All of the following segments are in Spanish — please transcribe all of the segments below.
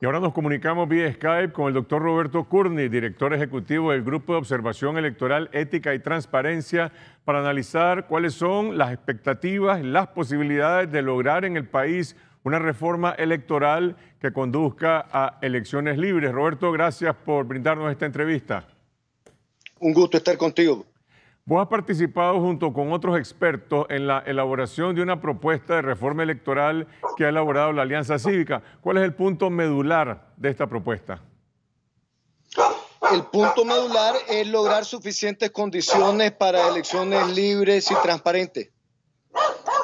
Y ahora nos comunicamos vía Skype con el doctor Roberto Curni, director ejecutivo del Grupo de Observación Electoral, Ética y Transparencia, para analizar cuáles son las expectativas, las posibilidades de lograr en el país una reforma electoral que conduzca a elecciones libres. Roberto, gracias por brindarnos esta entrevista. Un gusto estar contigo. Vos has participado junto con otros expertos en la elaboración de una propuesta de reforma electoral que ha elaborado la Alianza Cívica. ¿Cuál es el punto medular de esta propuesta? El punto medular es lograr suficientes condiciones para elecciones libres y transparentes.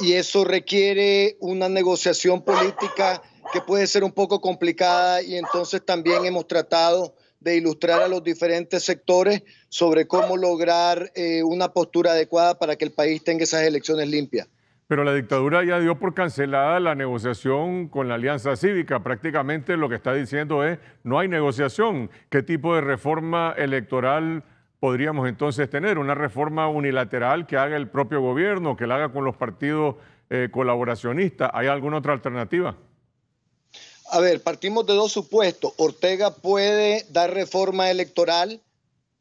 Y eso requiere una negociación política que puede ser un poco complicada y entonces también hemos tratado de ilustrar a los diferentes sectores sobre cómo lograr eh, una postura adecuada para que el país tenga esas elecciones limpias. Pero la dictadura ya dio por cancelada la negociación con la Alianza Cívica. Prácticamente lo que está diciendo es, no hay negociación. ¿Qué tipo de reforma electoral podríamos entonces tener? ¿Una reforma unilateral que haga el propio gobierno, que la haga con los partidos eh, colaboracionistas? ¿Hay alguna otra alternativa? a ver, partimos de dos supuestos. Ortega puede dar reforma electoral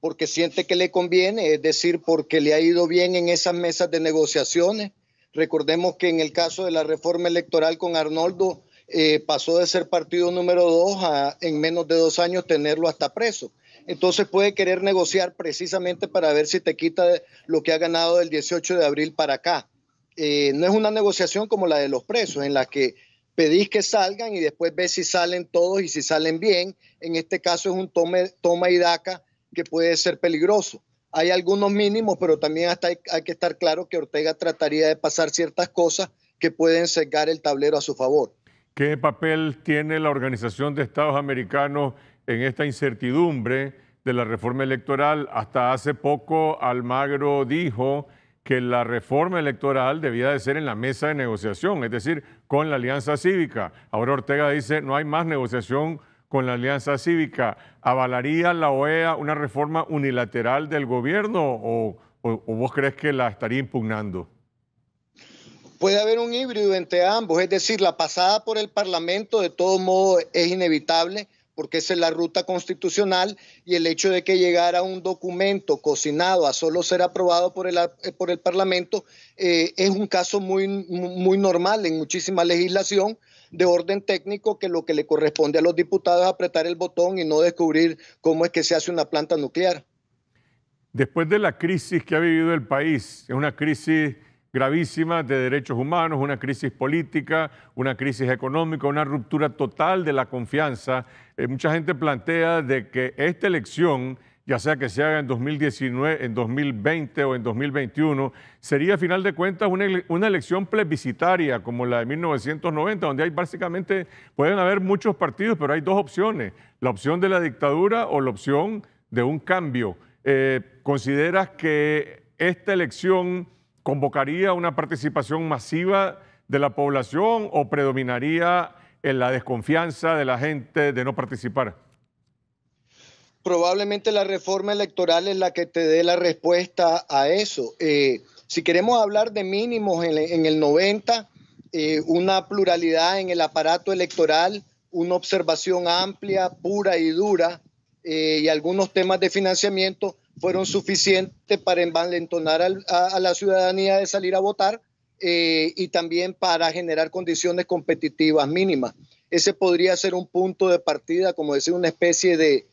porque siente que le conviene, es decir, porque le ha ido bien en esas mesas de negociaciones. Recordemos que en el caso de la reforma electoral con Arnoldo eh, pasó de ser partido número dos a en menos de dos años tenerlo hasta preso. Entonces puede querer negociar precisamente para ver si te quita lo que ha ganado del 18 de abril para acá. Eh, no es una negociación como la de los presos, en la que pedís que salgan y después ves si salen todos y si salen bien. En este caso es un tome, toma y daca que puede ser peligroso. Hay algunos mínimos, pero también hasta hay, hay, que estar claro que Ortega trataría de pasar ciertas cosas que pueden cegar el tablero a su favor. ¿Qué papel tiene la Organización de Estados Americanos en esta incertidumbre de la reforma electoral? Hasta hace poco Almagro dijo que la reforma electoral debía de ser en la mesa de negociación, es decir, con la alianza cívica. Ahora Ortega dice, no hay más negociación con la alianza cívica. ¿Avalaría la OEA una reforma unilateral del gobierno o, vos crees que la estaría impugnando? Puede haber un híbrido entre ambos, es decir, la pasada por el Parlamento de todo modo es inevitable porque esa es la ruta constitucional y el hecho de que llegara un documento cocinado a solo ser aprobado por el, eh, por el Parlamento eh, es un caso muy, muy normal en muchísima legislación de orden técnico que lo que le corresponde a los diputados es apretar el botón y no descubrir cómo es que se hace una planta nuclear. Después de la crisis que ha vivido el país, es una crisis gravísima de derechos humanos, una crisis política, una crisis económica, una ruptura total de la confianza. Eh, mucha gente plantea de que esta elección, ya sea que se haga en 2019, en 2020 o en 2021, sería a final de cuentas una, elección plebiscitaria como la de 1990, donde hay básicamente, pueden haber muchos partidos, pero hay dos opciones, la opción de la dictadura o la opción de un cambio. Eh, ¿Consideras que esta elección... ¿Convocaría una participación masiva de la población o predominaría en la desconfianza de la gente de no participar? Probablemente la reforma electoral es la que te dé la respuesta a eso. Eh, si queremos hablar de mínimos en, el 90, eh, una pluralidad en el aparato electoral, una observación amplia, pura y dura, eh, y algunos temas de financiamiento, fueron suficientes para envalentonar a, la ciudadanía de salir a votar eh, y también para generar condiciones competitivas mínimas. Ese podría ser un punto de partida, como decir, una especie de,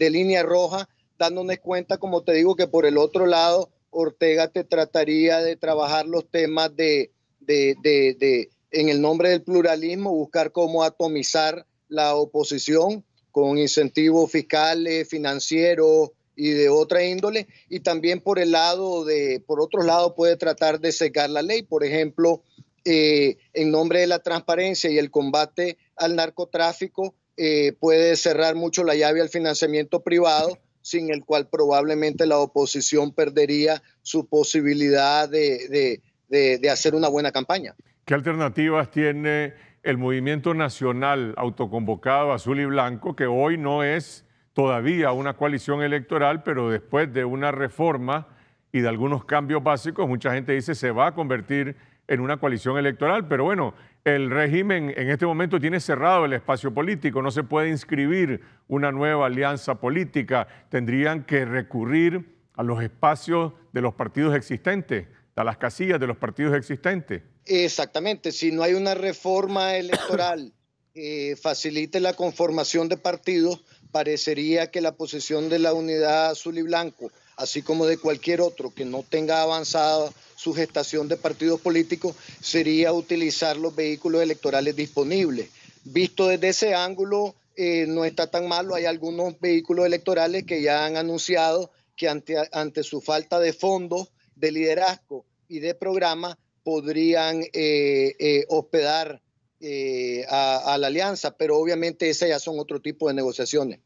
línea roja, dándonos cuenta, como te digo, que por el otro lado, Ortega te trataría de trabajar los temas de, de, en el nombre del pluralismo, buscar cómo atomizar la oposición con incentivos fiscales, financieros, y de otra índole, y también por el lado de, por otro lado, puede tratar de secar la ley, por ejemplo, eh, en nombre de la transparencia y el combate al narcotráfico, eh, puede cerrar mucho la llave al financiamiento privado, sin el cual probablemente la oposición perdería su posibilidad de, de, de, de hacer una buena campaña. ¿Qué alternativas tiene el movimiento nacional autoconvocado azul y blanco, que hoy no es todavía una coalición electoral, pero después de una reforma y de algunos cambios básicos, mucha gente dice se va a convertir en una coalición electoral, pero bueno, el régimen en este momento tiene cerrado el espacio político, no se puede inscribir una nueva alianza política, tendrían que recurrir a los espacios de los partidos existentes, a las casillas de los partidos existentes. Exactamente, si no hay una reforma electoral que facilite la conformación de partidos, parecería que la posición de la unidad azul y blanco, así como de cualquier otro que no tenga avanzada su gestación de partidos políticos, sería utilizar los vehículos electorales disponibles. Visto desde ese ángulo, eh, no está tan malo. Hay algunos vehículos electorales que ya han anunciado que ante, su falta de fondos, de liderazgo y de programa, podrían eh, eh, hospedar eh, a, la alianza, pero obviamente esas ya son otro tipo de negociaciones.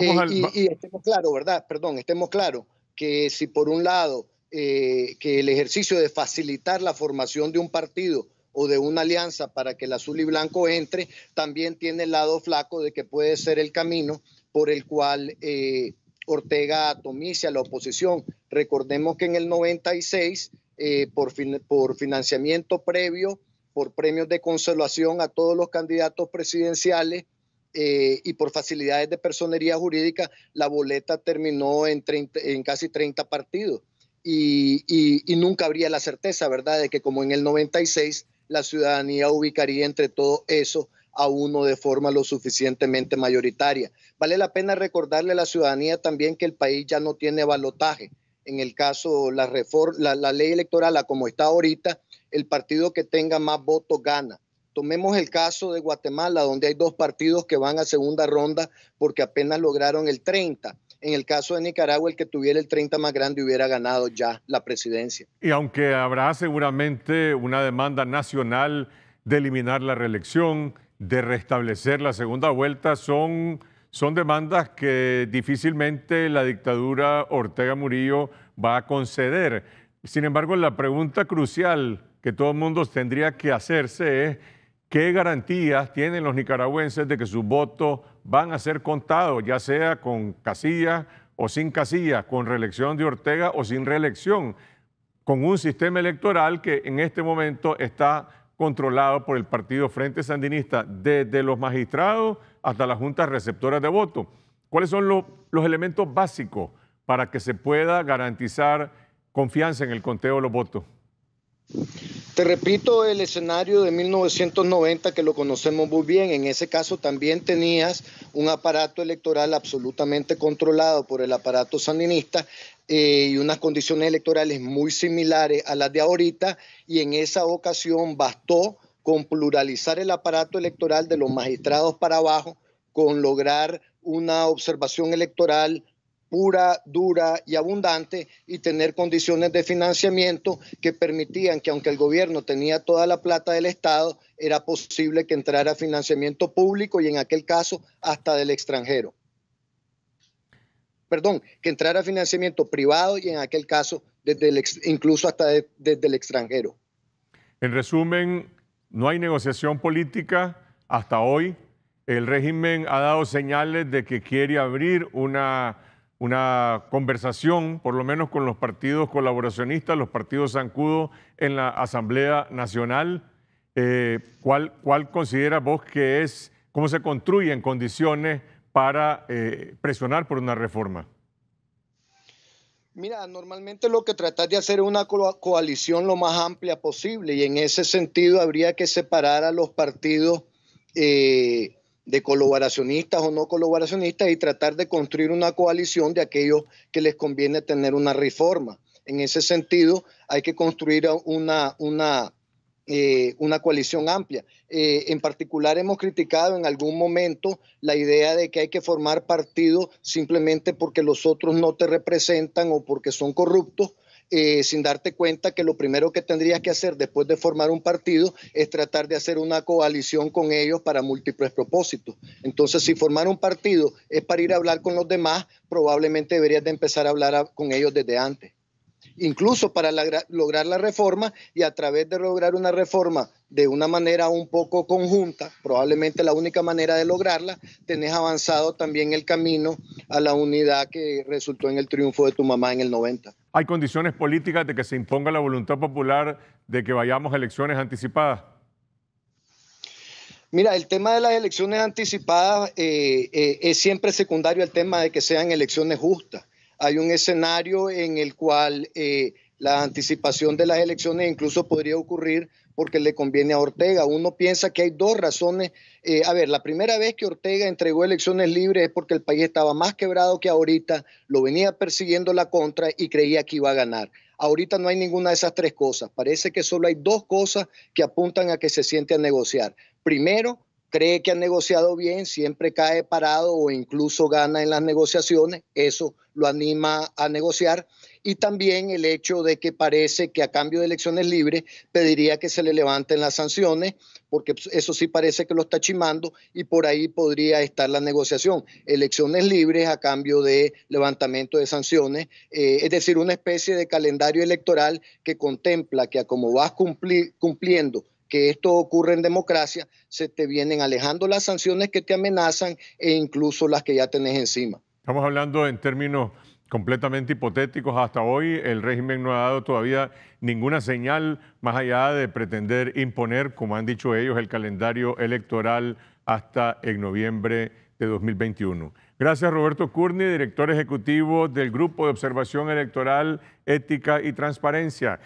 Eh, y, y, estemos claros, ¿verdad? Perdón, estemos claros que si por un lado eh, que el ejercicio de facilitar la formación de un partido o de una alianza para que el azul y blanco entre, también tiene el lado flaco de que puede ser el camino por el cual Ortega atomiza la oposición. Recordemos que en el 96, por, por financiamiento previo, por premios de conservación a todos los candidatos presidenciales eh, y por facilidades de personería jurídica, la boleta terminó en, en casi 30 partidos. Y, y, nunca habría la certeza, ¿verdad?, de que como en el 96 la ciudadanía ubicaría entre todo eso a uno de forma lo suficientemente mayoritaria. Vale la pena recordarle a la ciudadanía también que el país ya no tiene balotaje en el caso la, reforma, la, ley electoral, como está ahorita, el partido que tenga más votos gana. Tomemos el caso de Guatemala, donde hay dos partidos que van a segunda ronda porque apenas lograron el 30. En el caso de Nicaragua, el que tuviera el 30 más grande hubiera ganado ya la presidencia. Y aunque habrá seguramente una demanda nacional de eliminar la reelección, de restablecer la segunda vuelta, son son demandas que difícilmente la dictadura Ortega Murillo va a conceder. Sin embargo, la pregunta crucial que todo el mundo tendría que hacerse es qué garantías tienen los nicaragüenses de que sus votos van a ser contados, ya sea con casilla o sin casilla, con reelección de Ortega o sin reelección, con un sistema electoral que en este momento está controlado por el Partido Frente Sandinista desde los magistrados hasta las juntas receptoras de voto. ¿Cuáles son los elementos básicos para que se pueda garantizar confianza en el conteo de los votos? Te repito el escenario de 1990 que lo conocemos muy bien. En ese caso también tenías un aparato electoral absolutamente controlado por el aparato sandinista eh, y unas condiciones electorales muy similares a las de ahorita y en esa ocasión bastó con pluralizar el aparato electoral de los magistrados para abajo, con lograr una observación electoral pura, dura y abundante y tener condiciones de financiamiento que permitían que aunque el gobierno tenía toda la plata del Estado, era posible que entrara financiamiento público y en aquel caso hasta del extranjero. Perdón, que entrara financiamiento privado y en aquel caso desde el, incluso hasta desde el extranjero. En resumen, no hay negociación política hasta hoy. El régimen ha dado señales de que quiere abrir una, una conversación, por lo menos con los partidos colaboracionistas, los partidos zancudos en la Asamblea Nacional. Eh, ¿cuál, ¿Cuál considera vos que es, cómo se construyen condiciones para eh, presionar por una reforma? Mira, normalmente lo que tratas de hacer es una coalición lo más amplia posible y en ese sentido habría que separar a los partidos eh, de colaboracionistas o no colaboracionistas y tratar de construir una coalición de aquellos que les conviene tener una reforma. En ese sentido, hay que construir una, una, eh, una coalición amplia. Eh, en particular hemos criticado en algún momento la idea de que hay que formar partido simplemente porque los otros no te representan o porque son corruptos. Eh, sin darte cuenta que lo primero que tendrías que hacer después de formar un partido es tratar de hacer una coalición con ellos para múltiples propósitos. Entonces, si formar un partido es para ir a hablar con los demás, probablemente deberías de empezar a hablar con ellos desde antes incluso para lograr la reforma y a través de lograr una reforma de una manera un poco conjunta, probablemente la única manera de lograrla, tenés avanzado también el camino a la unidad que resultó en el triunfo de tu mamá en el 90. ¿Hay condiciones políticas de que se imponga la voluntad popular de que vayamos a elecciones anticipadas? Mira, el tema de las elecciones anticipadas eh, eh, es siempre secundario al tema de que sean elecciones justas hay un escenario en el cual eh, la anticipación de las elecciones incluso podría ocurrir porque le conviene a Ortega. Uno piensa que hay dos razones. Eh, a ver, la primera vez que Ortega entregó elecciones libres es porque el país estaba más quebrado que ahorita, lo venía persiguiendo la contra y creía que iba a ganar. Ahorita no hay ninguna de esas tres cosas. Parece que solo hay dos cosas que apuntan a que se siente a negociar. Primero, cree que ha negociado bien, siempre cae parado o incluso gana en las negociaciones, eso lo anima a negociar. Y también el hecho de que parece que a cambio de elecciones libres pediría que se le levanten las sanciones, porque pues, eso sí parece que lo está chimando y por ahí podría estar la negociación. Elecciones libres a cambio de levantamiento de sanciones, eh, es decir, una especie de calendario electoral que contempla que a como vas cumpliendo que esto ocurre en democracia, se te vienen alejando las sanciones que te amenazan e incluso las que ya tenés encima. Estamos hablando en términos completamente hipotéticos. Hasta hoy el régimen no ha dado todavía ninguna señal más allá de pretender imponer, como han dicho ellos, el calendario electoral hasta en noviembre de 2021. Gracias Roberto Curni, director ejecutivo del Grupo de Observación Electoral, Ética y Transparencia.